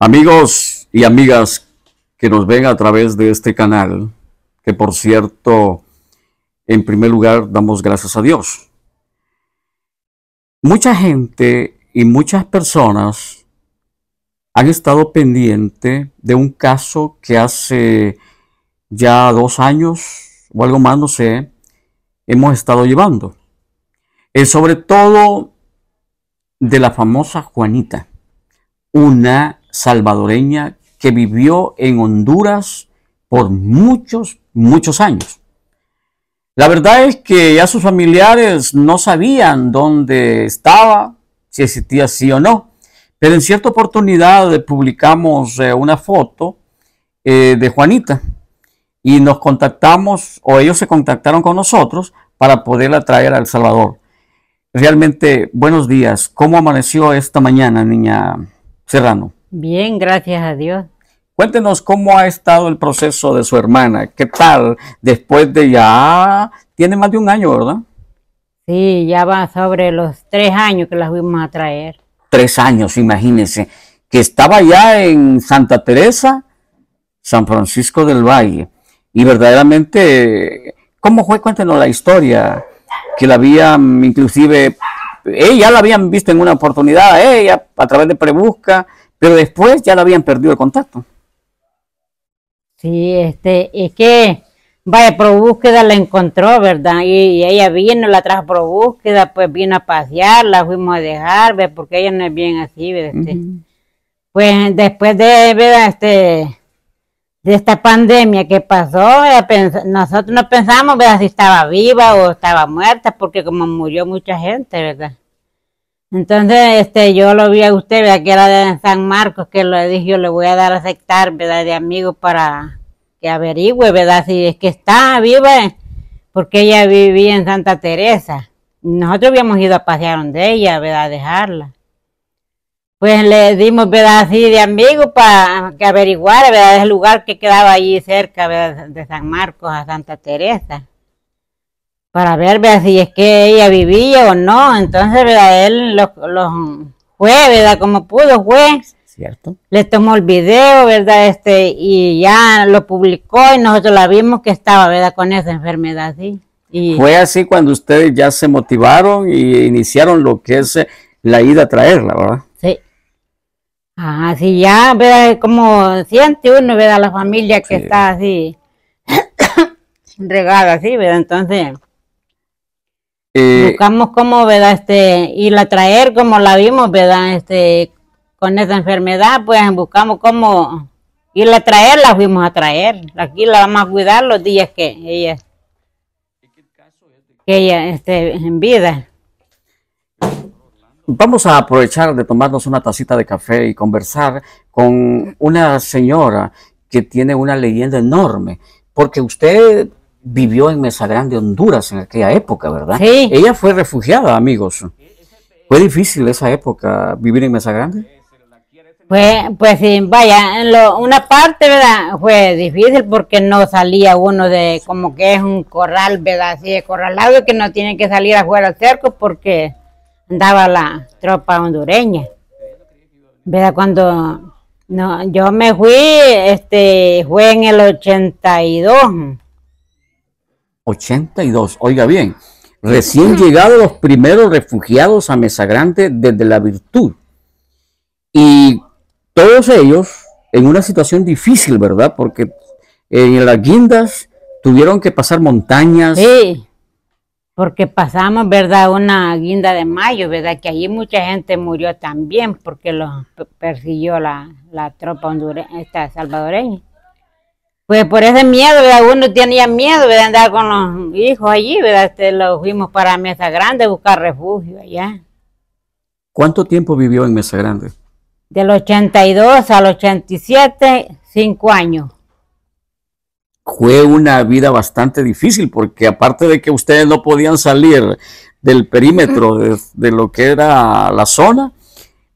Amigos y amigas que nos ven a través de este canal, que por cierto, en primer lugar, damos gracias a Dios. Mucha gente y muchas personas han estado pendiente de un caso que hace ya dos años o algo más, no sé, hemos estado llevando. Es sobre todo de la famosa Juanita, una salvadoreña que vivió en Honduras por muchos, muchos años. La verdad es que ya sus familiares no sabían dónde estaba, si existía sí o no, pero en cierta oportunidad publicamos eh, una foto eh, de Juanita y nos contactamos o ellos se contactaron con nosotros para poderla traer al Salvador. Realmente, buenos días. ¿Cómo amaneció esta mañana, niña Serrano? Bien, gracias a Dios. Cuéntenos cómo ha estado el proceso de su hermana. ¿Qué tal después de ya... Tiene más de un año, ¿verdad? Sí, ya va sobre los tres años que la fuimos a traer. Tres años, imagínense. Que estaba ya en Santa Teresa, San Francisco del Valle. Y verdaderamente, ¿cómo fue? Cuéntenos la historia. Que la habían, inclusive, ya la habían visto en una oportunidad, ella, a través de Prebusca pero después ya la habían perdido el contacto. Sí, este, es que, vaya, por búsqueda la encontró, ¿verdad? Y, ella vino, la trajo por búsqueda, pues vino a pasear, la fuimos a dejar, Porque ella no es bien así, ¿verdad? Este, pues después de, ¿verdad? Este, de esta pandemia que pasó, nosotros no pensamos, ¿verdad? Si estaba viva o estaba muerta, porque como murió mucha gente, ¿verdad? Entonces, este, yo lo vi a usted, que era de San Marcos, que le dije, yo le voy a dar a aceptar, ¿verdad? De amigo para que averigüe, ¿verdad? Si es que está viva, porque ella vivía en Santa Teresa. Nosotros habíamos ido a pasear donde ella, ¿verdad? A dejarla. Pues le dimos, ¿verdad? Así de amigo para que averiguara, ¿verdad? El lugar que quedaba allí cerca, De San Marcos a Santa Teresa para ver, ver si es que ella vivía o no. Entonces, ¿verdad? él los, los fue, ¿verdad? Como pudo, fue. Cierto. Le tomó el video, ¿verdad? Este, y ya lo publicó y nosotros la vimos que estaba, ¿verdad? Con esa enfermedad, sí. Y... Fue así cuando ustedes ya se motivaron y iniciaron lo que es eh, la ida a traerla, ¿verdad? Sí. Ah, ya, ¿verdad? Como siente uno, ¿verdad? La familia que está así regada, sí, ¿verdad? Entonces, eh, buscamos cómo, ¿verdad? Este, traer como la vimos, ¿verdad? Este, con esa enfermedad, pues buscamos cómo irla a traer, la fuimos a traer. Aquí la vamos a cuidar los días que ella, que ella esté en vida. Vamos a aprovechar de tomarnos una tacita de café y conversar con una señora que tiene una leyenda enorme, porque usted vivió en Mesa Grande, Honduras, en aquella época, ¿verdad? Sí. Ella fue refugiada, amigos. ¿Fue difícil esa época vivir en Mesa Grande? Pues, pues sí, vaya, en una parte, ¿verdad? Fue difícil porque no salía uno de como que es un corral, ¿verdad? Así de corralado que no tiene que salir a afuera al cerco porque andaba la tropa hondureña. ¿Verdad? Cuando no, yo me fui, este, fue en el 82 82. Oiga bien, recién llegados los primeros refugiados a Mesa Grande desde la virtud. Y todos ellos en una situación difícil, ¿verdad? Porque en las guindas tuvieron que pasar montañas. Sí, porque pasamos, ¿verdad? Una guinda de mayo, ¿verdad? Que allí mucha gente murió también porque los persiguió la, tropa hondure, esta salvadoreña. Pues por ese miedo, ¿verdad? uno tenía miedo de andar con los hijos allí, ¿verdad? Este, los fuimos para Mesa Grande a buscar refugio allá. ¿Cuánto tiempo vivió en Mesa Grande? Del 82 al 87, cinco años. Fue una vida bastante difícil porque aparte de que ustedes no podían salir del perímetro de lo que era la zona,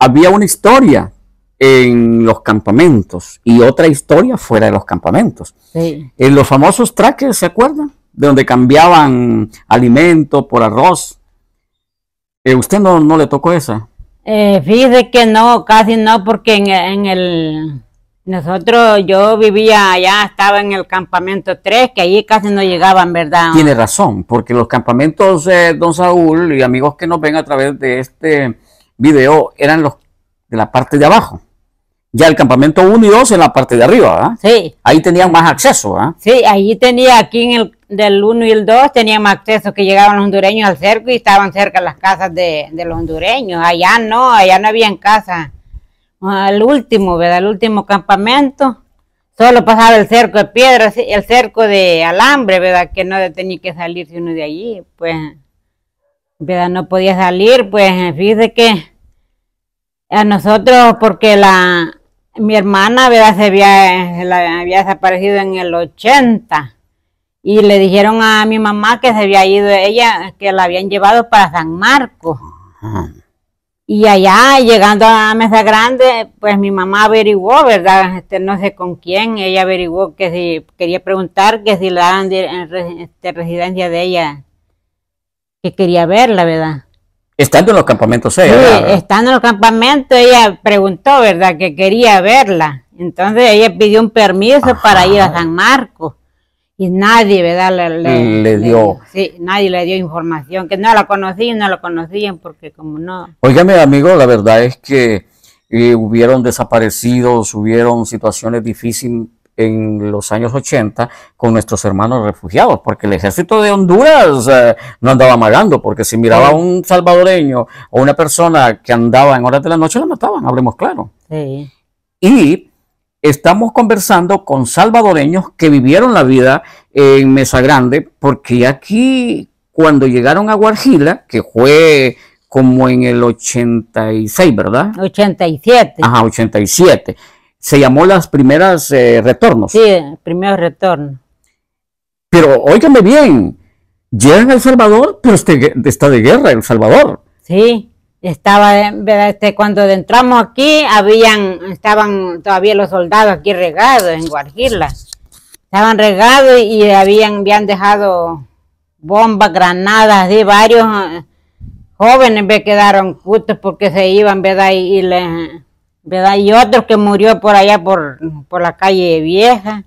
había una historia en los campamentos y otra historia fuera de los campamentos. En los famosos trackers, ¿se acuerdan? De donde cambiaban alimento por arroz. Eh, ¿Usted no, no le tocó esa? Eh, fíjese que no, casi no, porque en, en, el... Nosotros, yo vivía allá, estaba en el campamento 3, que allí casi no llegaban, ¿verdad? Tiene razón, porque los campamentos, eh, don Saúl y amigos que nos ven a través de este video, eran los de la parte de abajo ya el campamento 1 y 2 en la parte de arriba, ¿verdad? Sí. Ahí tenían más acceso, ¿verdad? Sí, allí tenía, aquí en el del 1 y el 2 tenían más acceso, que llegaban los hondureños al cerco y estaban cerca las casas de, los hondureños. Allá no, allá no habían casa. Al último, ¿verdad? El último campamento, solo pasaba el cerco de piedra, el cerco de alambre, ¿verdad? Que no tenía que salir si uno de allí, pues, ¿verdad? No podía salir, pues, fíjese que a nosotros, porque la, mi hermana ¿verdad? se había, había desaparecido en el 80 y le dijeron a mi mamá que se había ido ella, que la habían llevado para San Marcos. Y allá, llegando a la mesa grande, pues mi mamá averiguó, ¿verdad? Este, no sé con quién, ella averiguó que si quería preguntar que si la daban de, en, este, residencia de ella, que quería verla, ¿verdad? Estando en los campamentos, estando en los campamentos, ella preguntó, ¿verdad?, que quería verla. Entonces ella pidió un permiso para ir a San Marcos. Y nadie, ¿verdad? Mm, le, le, dio. sí, nadie le dio información, que no la conocían, no la conocían, porque como no. Óigame, amigo, la verdad es que eh, hubieron desaparecidos, hubieron situaciones difíciles en los años 80 con nuestros hermanos refugiados, porque el ejército de Honduras eh, no andaba amagando, porque si miraba a un salvadoreño o una persona que andaba en horas de la noche, la mataban, hablemos claro. Y estamos conversando con salvadoreños que vivieron la vida en Mesa Grande, porque aquí cuando llegaron a Guarjila, que fue como en el 86, ¿verdad? 87. Ajá, 87 se llamó las primeras eh, retornos. Sí, primeros retornos. Pero óigame bien, llegan a El Salvador, pero este, está de guerra El Salvador. Sí, estaba este, cuando entramos aquí, habían, estaban todavía los soldados aquí regados en Guarjila. Estaban regados y habían, habían dejado bombas, granadas, de varios eh, jóvenes me quedaron putos porque se iban, ¿verdad? y les ¿verdad? Y otro que murió por allá por, la calle vieja,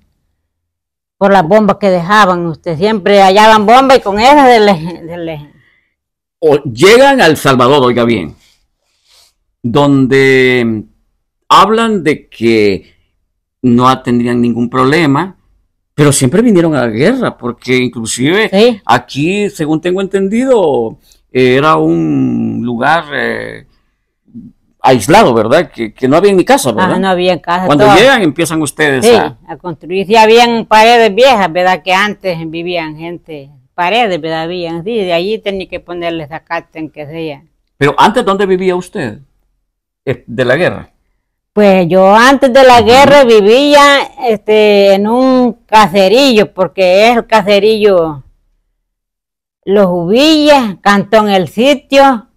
por las bombas que dejaban. Usted siempre hallaban bombas y con esas de llegan a El Salvador, oiga bien, donde hablan de que no tendrían ningún problema, pero siempre vinieron a la guerra, porque inclusive aquí, según tengo entendido, era un lugar eh, aislado, ¿verdad? Que, no había ni casa, ah, ¿verdad? no había casa. Cuando llegan empiezan ustedes sí, a... construir. Ya habían paredes viejas, ¿verdad? Que antes vivían gente, paredes, ¿verdad? Habían, sí, de allí tenía que ponerle carta en que sea. Pero antes, ¿dónde vivía usted? Eh, de la guerra. Pues yo antes de la guerra vivía este, en un caserillo, porque es el caserillo Los Uvillas, Cantón El Sitio,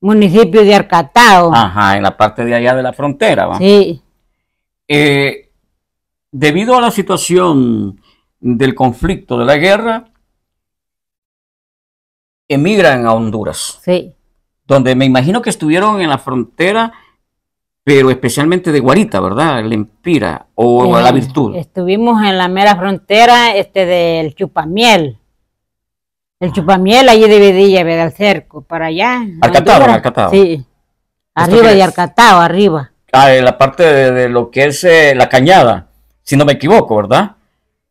Municipio de Arcatao. Ajá, en la parte de allá de la frontera. Sí. Eh, debido a la situación del conflicto, de la guerra, emigran a Honduras. Sí. Donde me imagino que estuvieron en la frontera, pero especialmente de Guarita, ¿verdad? el Empira o la Virtud. Estuvimos en la mera frontera este del Chupamiel. El ah. chupamiel allí de Vedilla, de cerco, para allá. Alcatao, Alcatao. Sí. Arriba de Arcatao, arriba. Ah, en la parte de, lo que es eh, la cañada, si no me equivoco, ¿verdad?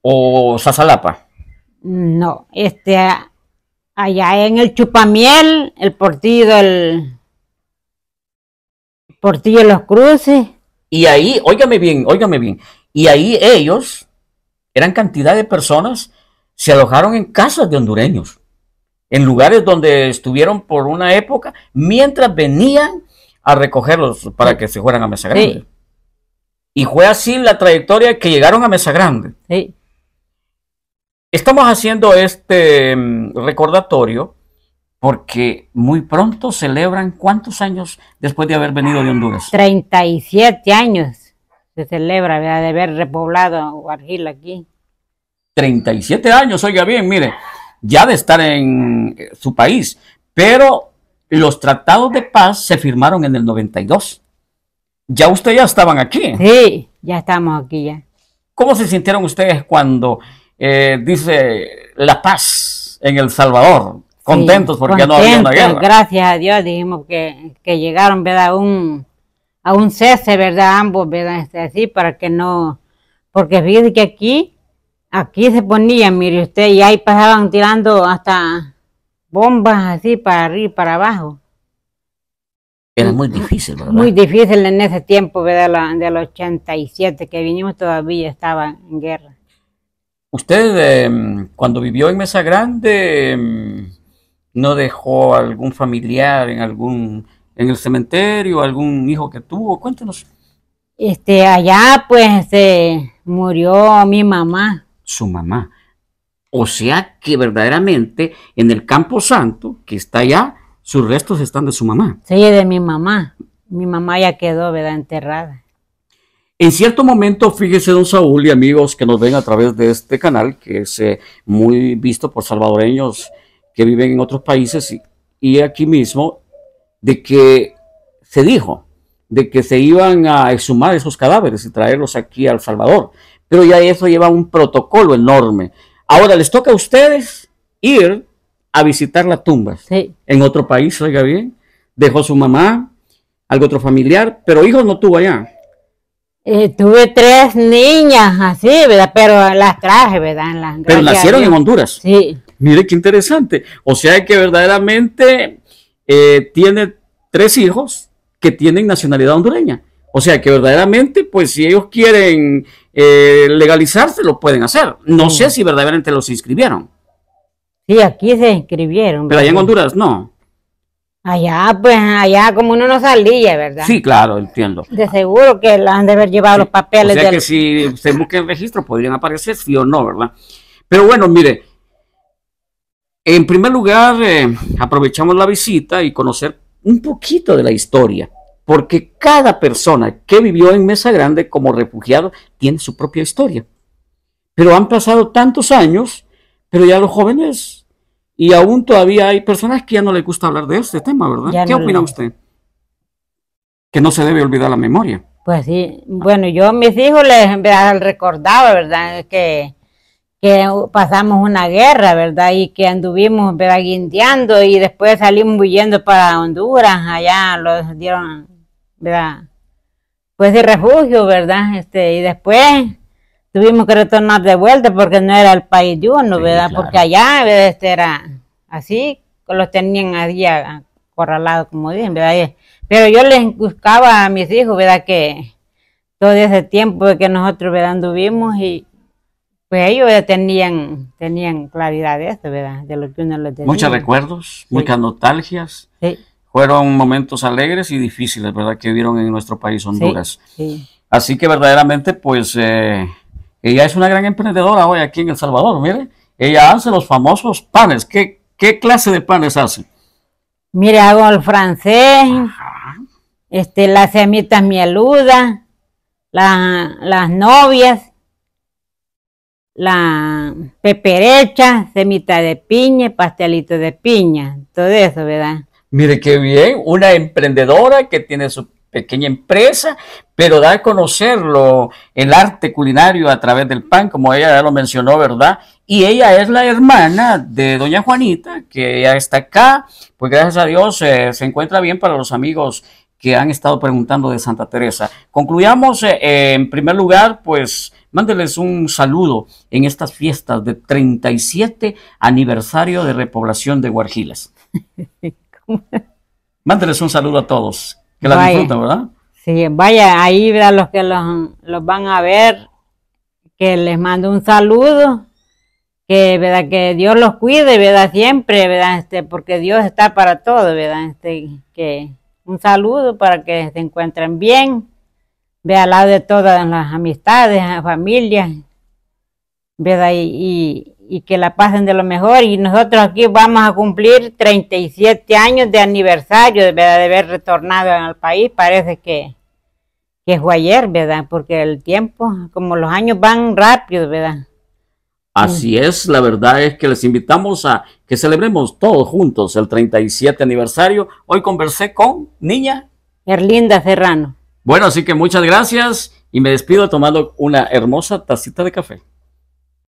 O Sazalapa. No, este, allá en el chupamiel, el portillo, el portillo de los cruces. Y ahí, óigame bien, óigame bien, y ahí ellos eran cantidad de personas se alojaron en casas de hondureños, en lugares donde estuvieron por una época, mientras venían a recogerlos para que se fueran a Mesa Grande. Y fue así la trayectoria que llegaron a Mesa Grande. Estamos haciendo este mm, recordatorio porque muy pronto celebran cuántos años después de haber venido de Honduras. 37 años se celebra de haber repoblado Guajira aquí. 37 años, oiga bien, mire, ya de estar en eh, su país, pero los tratados de paz se firmaron en el 92. Ya ustedes ya estaban aquí. Sí, ya estamos aquí ya. ¿Cómo se sintieron ustedes cuando eh, dice la paz en El Salvador? Contentos porque no había una guerra. Gracias a Dios dijimos que, llegaron ¿verdad? Un, a un cese, ¿verdad? Ambos, ¿verdad? Este, así para que no... Porque fíjense que aquí Aquí se ponían, mire usted, y ahí pasaban tirando hasta bombas así para arriba y para abajo. Era muy difícil, ¿verdad? Muy difícil en ese tiempo, ¿verdad? de del 87 que vinimos todavía estaba en guerra. Usted, em, cuando vivió en Mesa Grande, em, ¿no dejó algún familiar en algún en el cementerio, algún hijo que tuvo? Cuéntenos. Este, allá pues murió mi mamá su mamá. O sea que verdaderamente en el Campo Santo, que está allá, sus restos están de su mamá. Sí, de mi mamá. Mi mamá ya quedó, ¿verdad? Enterrada. En cierto momento, fíjese, don Saúl y amigos que nos ven a través de este canal, que es eh, muy visto por salvadoreños que viven en otros países y, y aquí mismo, de que se dijo de que se iban a exhumar esos cadáveres y traerlos aquí al Salvador pero ya eso lleva un protocolo enorme. Ahora les toca a ustedes ir a visitar las tumbas sí. en otro país, oiga bien, dejó su mamá, algo otro familiar, pero hijos no tuvo allá. Eh, tuve tres niñas así, ¿verdad? Pero las traje, ¿verdad? pero nacieron en Honduras. Sí. Mire qué interesante. O sea que verdaderamente eh, tiene tres hijos que tienen nacionalidad hondureña. O sea que verdaderamente, pues si ellos quieren eh, legalizarse lo pueden hacer. No sé si verdaderamente los inscribieron. Sí, aquí se inscribieron. Pero allá en Honduras no. Allá, pues, allá como uno no salía, ¿verdad? Sí, claro, entiendo. De seguro que han de haber llevado los papeles. O que si se busca el registro podrían aparecer, sí o no, ¿verdad? Pero bueno, mire, en primer lugar, eh, aprovechamos la visita y conocer un poquito de la historia porque cada persona que vivió en Mesa Grande como refugiado tiene su propia historia. Pero han pasado tantos años, pero ya los jóvenes, y aún todavía hay personas que ya no les gusta hablar de este tema, ¿verdad? ¿Qué opina usted? Que no se debe olvidar la memoria. Pues sí, bueno, yo a mis hijos les recordaba, ¿verdad? Que, pasamos una guerra, ¿verdad? Y que anduvimos, ¿verdad? y después salimos huyendo para Honduras, allá los dieron ¿verdad? Pues de refugio, ¿verdad? Este, y después tuvimos que retornar de vuelta porque no era el país de uno, ¿verdad? Porque allá este, era así, los tenían allí acorralados, como dicen, ¿verdad? Pero yo les buscaba a mis hijos, ¿verdad? Que todo ese tiempo que nosotros, ¿verdad? Anduvimos y pues ellos tenían, tenían claridad de ¿verdad? De lo que uno lo tenía. Muchos recuerdos, muchas nostalgias fueron momentos alegres y difíciles, ¿verdad? Que vieron en nuestro país Honduras. Así que verdaderamente, pues, eh, ella es una gran emprendedora hoy aquí en El Salvador, mire. Ella hace los famosos panes. ¿Qué, qué clase de panes hace? Mire, hago el francés, este, las semitas mieludas, la, las novias, la peperecha, semita de piña, pastelito de piña, todo eso, ¿verdad? Mire qué bien, una emprendedora que tiene su pequeña empresa, pero da a conocerlo el arte culinario a través del pan, como ella ya lo mencionó, ¿verdad? Y ella es la hermana de doña Juanita, que ya está acá, pues gracias a Dios eh, se encuentra bien para los amigos que han estado preguntando de Santa Teresa. Concluyamos, eh, en primer lugar, pues mándeles un saludo en estas fiestas de 37 aniversario de repoblación de Guargiles. Mándales un saludo a todos. Que la disfruten, ¿verdad? Sí, vaya, ahí los que los, van a ver, que les mando un saludo, que verdad que Dios los cuide, verdad siempre, verdad este, porque Dios está para todo, verdad este, que un saludo para que se encuentren bien, vea al lado de todas las amistades, familias y, que la pasen de lo mejor. Y nosotros aquí vamos a cumplir 37 años de aniversario, De haber retornado al país. Parece que, que fue ayer, ¿verdad? Porque el tiempo, como los años van rápido, ¿verdad? Así es, la verdad es que les invitamos a que celebremos todos juntos el 37 aniversario. Hoy conversé con niña Erlinda Serrano. Bueno, así que muchas gracias y me despido tomando una hermosa tacita de café.